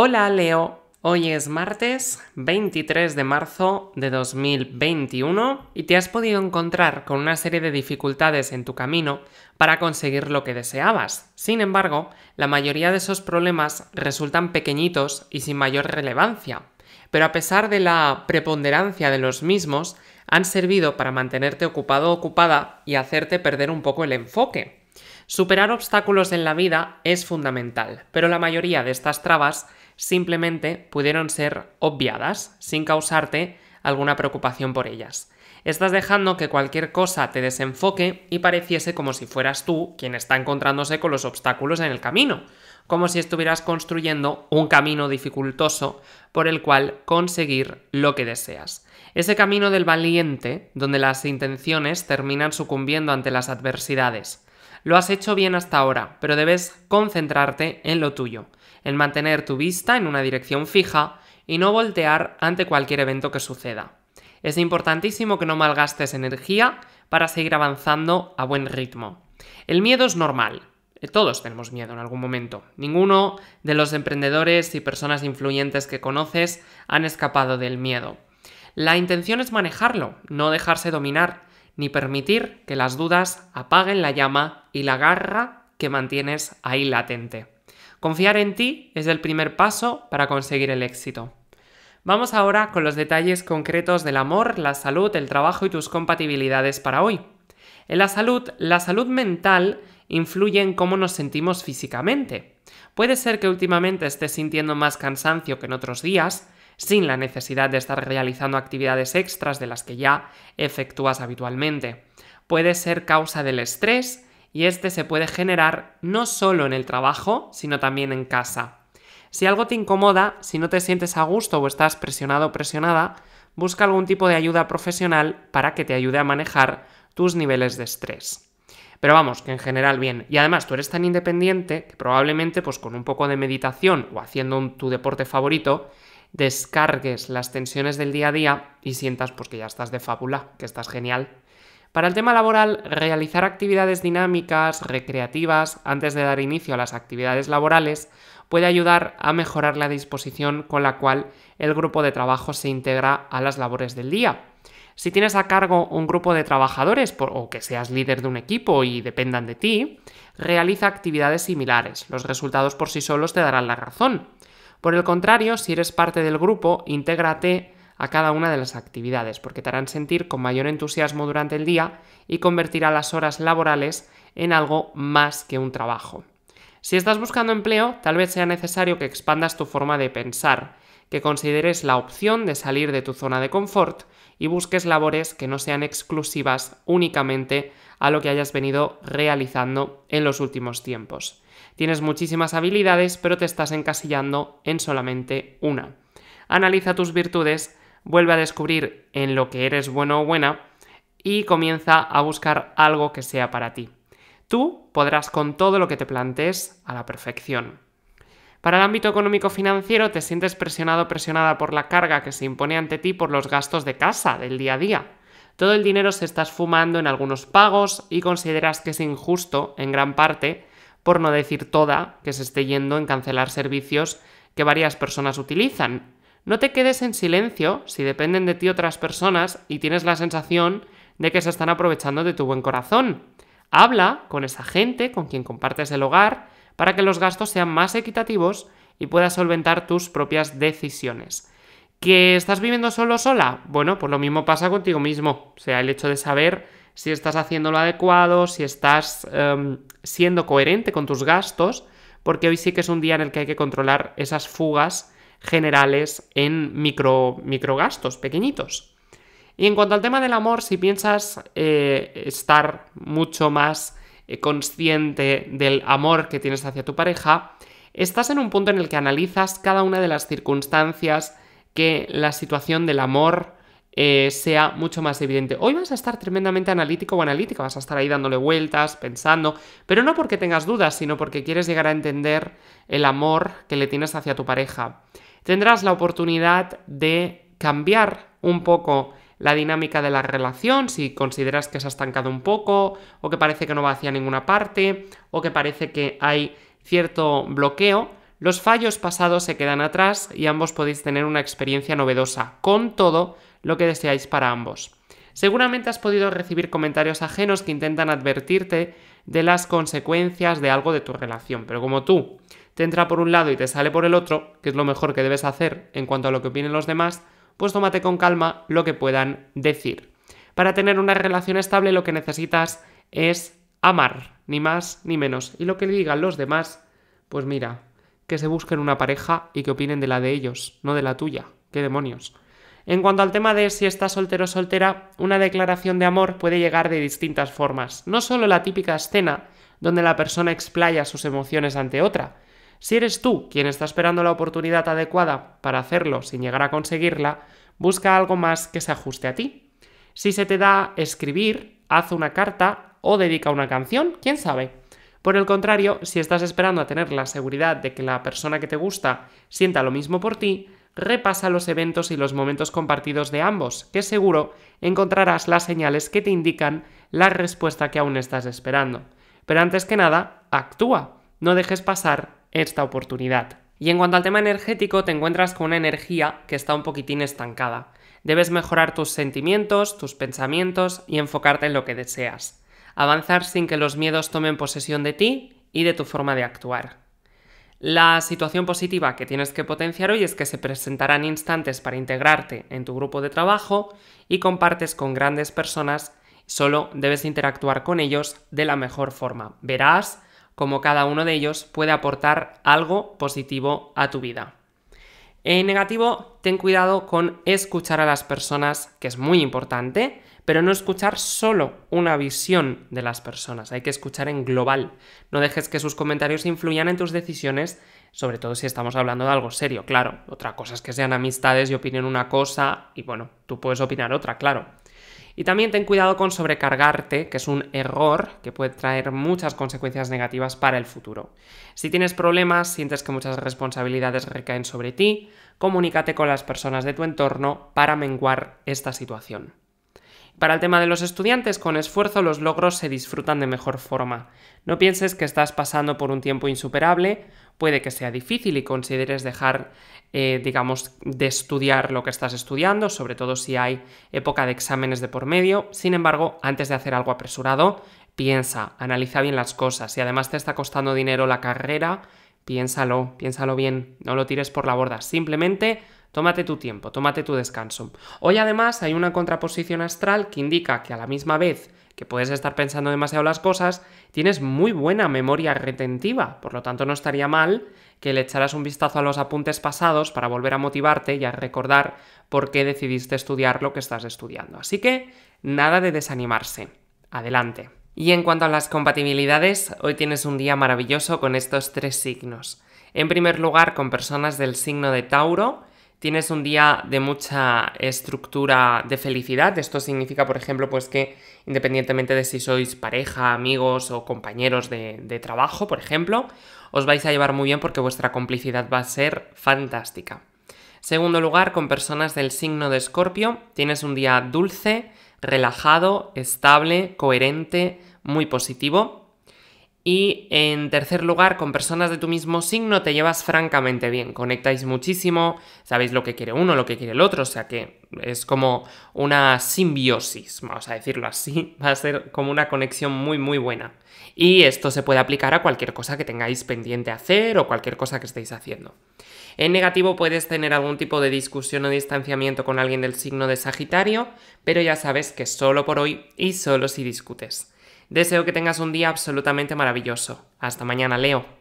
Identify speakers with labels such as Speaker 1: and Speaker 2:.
Speaker 1: Hola Leo, hoy es martes 23 de marzo de 2021 y te has podido encontrar con una serie de dificultades en tu camino para conseguir lo que deseabas. Sin embargo, la mayoría de esos problemas resultan pequeñitos y sin mayor relevancia, pero a pesar de la preponderancia de los mismos, han servido para mantenerte ocupado o ocupada y hacerte perder un poco el enfoque. Superar obstáculos en la vida es fundamental, pero la mayoría de estas trabas simplemente pudieron ser obviadas sin causarte alguna preocupación por ellas. Estás dejando que cualquier cosa te desenfoque y pareciese como si fueras tú quien está encontrándose con los obstáculos en el camino, como si estuvieras construyendo un camino dificultoso por el cual conseguir lo que deseas. Ese camino del valiente, donde las intenciones terminan sucumbiendo ante las adversidades. Lo has hecho bien hasta ahora, pero debes concentrarte en lo tuyo, en mantener tu vista en una dirección fija y no voltear ante cualquier evento que suceda. Es importantísimo que no malgastes energía para seguir avanzando a buen ritmo. El miedo es normal. Eh, todos tenemos miedo en algún momento. Ninguno de los emprendedores y personas influyentes que conoces han escapado del miedo. La intención es manejarlo, no dejarse dominar ni permitir que las dudas apaguen la llama y la garra que mantienes ahí latente. Confiar en ti es el primer paso para conseguir el éxito. Vamos ahora con los detalles concretos del amor, la salud, el trabajo y tus compatibilidades para hoy. En la salud, la salud mental influye en cómo nos sentimos físicamente. Puede ser que últimamente estés sintiendo más cansancio que en otros días, sin la necesidad de estar realizando actividades extras de las que ya efectúas habitualmente. Puede ser causa del estrés y este se puede generar no solo en el trabajo, sino también en casa. Si algo te incomoda, si no te sientes a gusto o estás presionado o presionada, busca algún tipo de ayuda profesional para que te ayude a manejar tus niveles de estrés. Pero vamos, que en general bien. Y además tú eres tan independiente que probablemente pues con un poco de meditación o haciendo tu deporte favorito descargues las tensiones del día a día y sientas pues que ya estás de fábula, que estás genial. Para el tema laboral, realizar actividades dinámicas, recreativas, antes de dar inicio a las actividades laborales, puede ayudar a mejorar la disposición con la cual el grupo de trabajo se integra a las labores del día. Si tienes a cargo un grupo de trabajadores o que seas líder de un equipo y dependan de ti, realiza actividades similares. Los resultados por sí solos te darán la razón. Por el contrario, si eres parte del grupo, intégrate a cada una de las actividades, porque te harán sentir con mayor entusiasmo durante el día y convertirá las horas laborales en algo más que un trabajo. Si estás buscando empleo, tal vez sea necesario que expandas tu forma de pensar que consideres la opción de salir de tu zona de confort y busques labores que no sean exclusivas únicamente a lo que hayas venido realizando en los últimos tiempos. Tienes muchísimas habilidades, pero te estás encasillando en solamente una. Analiza tus virtudes, vuelve a descubrir en lo que eres bueno o buena y comienza a buscar algo que sea para ti. Tú podrás con todo lo que te plantees a la perfección. Para el ámbito económico-financiero te sientes presionado o presionada por la carga que se impone ante ti por los gastos de casa, del día a día. Todo el dinero se está esfumando en algunos pagos y consideras que es injusto, en gran parte, por no decir toda, que se esté yendo en cancelar servicios que varias personas utilizan. No te quedes en silencio si dependen de ti otras personas y tienes la sensación de que se están aprovechando de tu buen corazón. Habla con esa gente con quien compartes el hogar para que los gastos sean más equitativos y puedas solventar tus propias decisiones. ¿Que estás viviendo solo sola? Bueno, pues lo mismo pasa contigo mismo. O sea, el hecho de saber si estás haciendo lo adecuado, si estás em, siendo coherente con tus gastos, porque hoy sí que es un día en el que hay que controlar esas fugas generales en micro, microgastos pequeñitos. Y en cuanto al tema del amor, si piensas eh, estar mucho más eh, consciente del amor que tienes hacia tu pareja, estás en un punto en el que analizas cada una de las circunstancias que la situación del amor eh, sea mucho más evidente. Hoy vas a estar tremendamente analítico o analítica, vas a estar ahí dándole vueltas, pensando, pero no porque tengas dudas, sino porque quieres llegar a entender el amor que le tienes hacia tu pareja. Tendrás la oportunidad de cambiar un poco la dinámica de la relación, si consideras que se ha estancado un poco, o que parece que no va hacia ninguna parte, o que parece que hay cierto bloqueo, los fallos pasados se quedan atrás y ambos podéis tener una experiencia novedosa, con todo lo que deseáis para ambos. Seguramente has podido recibir comentarios ajenos que intentan advertirte de las consecuencias de algo de tu relación, pero como tú te entra por un lado y te sale por el otro, que es lo mejor que debes hacer en cuanto a lo que opinen los demás, pues tómate con calma lo que puedan decir. Para tener una relación estable lo que necesitas es amar, ni más ni menos. Y lo que digan los demás, pues mira, que se busquen una pareja y que opinen de la de ellos, no de la tuya. ¡Qué demonios! En cuanto al tema de si estás soltero o soltera, una declaración de amor puede llegar de distintas formas. No solo la típica escena donde la persona explaya sus emociones ante otra, si eres tú quien está esperando la oportunidad adecuada para hacerlo sin llegar a conseguirla, busca algo más que se ajuste a ti. Si se te da escribir, haz una carta o dedica una canción, quién sabe. Por el contrario, si estás esperando a tener la seguridad de que la persona que te gusta sienta lo mismo por ti, repasa los eventos y los momentos compartidos de ambos, que seguro encontrarás las señales que te indican la respuesta que aún estás esperando. Pero antes que nada, actúa, no dejes pasar esta oportunidad. Y en cuanto al tema energético, te encuentras con una energía que está un poquitín estancada. Debes mejorar tus sentimientos, tus pensamientos y enfocarte en lo que deseas. Avanzar sin que los miedos tomen posesión de ti y de tu forma de actuar. La situación positiva que tienes que potenciar hoy es que se presentarán instantes para integrarte en tu grupo de trabajo y compartes con grandes personas, solo debes interactuar con ellos de la mejor forma. Verás como cada uno de ellos puede aportar algo positivo a tu vida. En negativo, ten cuidado con escuchar a las personas, que es muy importante, pero no escuchar solo una visión de las personas, hay que escuchar en global. No dejes que sus comentarios influyan en tus decisiones, sobre todo si estamos hablando de algo serio, claro. Otra cosa es que sean amistades y opinen una cosa y bueno, tú puedes opinar otra, claro. Y también ten cuidado con sobrecargarte, que es un error que puede traer muchas consecuencias negativas para el futuro. Si tienes problemas, sientes que muchas responsabilidades recaen sobre ti, comunícate con las personas de tu entorno para menguar esta situación. Para el tema de los estudiantes, con esfuerzo los logros se disfrutan de mejor forma. No pienses que estás pasando por un tiempo insuperable puede que sea difícil y consideres dejar, eh, digamos, de estudiar lo que estás estudiando, sobre todo si hay época de exámenes de por medio. Sin embargo, antes de hacer algo apresurado, piensa, analiza bien las cosas. Si además te está costando dinero la carrera, piénsalo, piénsalo bien, no lo tires por la borda. Simplemente Tómate tu tiempo, tómate tu descanso. Hoy además hay una contraposición astral que indica que a la misma vez que puedes estar pensando demasiado las cosas, tienes muy buena memoria retentiva, por lo tanto no estaría mal que le echaras un vistazo a los apuntes pasados para volver a motivarte y a recordar por qué decidiste estudiar lo que estás estudiando. Así que nada de desanimarse. Adelante. Y en cuanto a las compatibilidades, hoy tienes un día maravilloso con estos tres signos. En primer lugar, con personas del signo de Tauro, tienes un día de mucha estructura de felicidad. Esto significa, por ejemplo, pues que independientemente de si sois pareja, amigos o compañeros de, trabajo, por ejemplo, os vais a llevar muy bien porque vuestra complicidad va a ser fantástica. Segundo lugar, con personas del signo de Escorpio, tienes un día dulce, relajado, estable, coherente, muy positivo. Y en tercer lugar, con personas de tu mismo signo te llevas francamente bien, conectáis muchísimo, sabéis lo que quiere uno, lo que quiere el otro, o sea que es como una simbiosis, vamos a decirlo así, va a ser como una conexión muy muy buena. Y esto se puede aplicar a cualquier cosa que tengáis pendiente hacer o cualquier cosa que estéis haciendo. En negativo puedes tener algún tipo de discusión o distanciamiento con alguien del signo de Sagitario, pero ya sabes que solo por hoy y solo si discutes. Deseo que tengas un día absolutamente maravilloso. Hasta mañana, Leo.